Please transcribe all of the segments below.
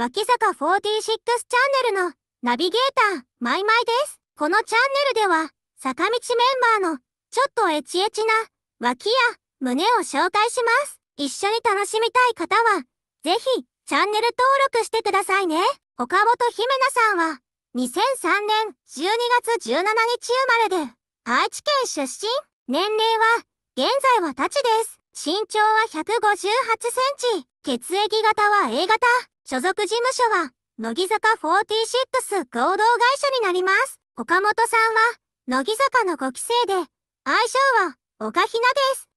脇坂46チャンネルのナビゲーター、マイマイです。このチャンネルでは、坂道メンバーのちょっとエチエチな脇や胸を紹介します。一緒に楽しみたい方は、ぜひチャンネル登録してくださいね。岡本姫奈さんは、2003年12月17日生まれで、愛知県出身。年齢は、現在は立ちです。身長は158センチ。血液型は A 型。所属事務所は、乃木坂46合同会社になります。岡本さんは、乃木坂の5期生で、愛称は、岡ひなです。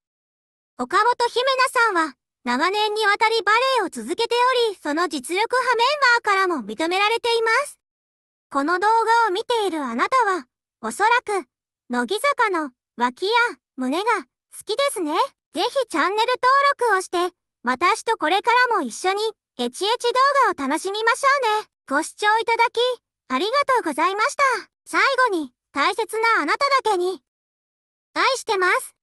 岡本姫奈さんは、長年にわたりバレエを続けており、その実力派メンバーからも認められています。この動画を見ているあなたは、おそらく、乃木坂の脇や胸が好きですね。ぜひチャンネル登録をして、私とこれからも一緒にエチエチ動画を楽しみましょうね。ご視聴いただき、ありがとうございました。最後に、大切なあなただけに、愛してます。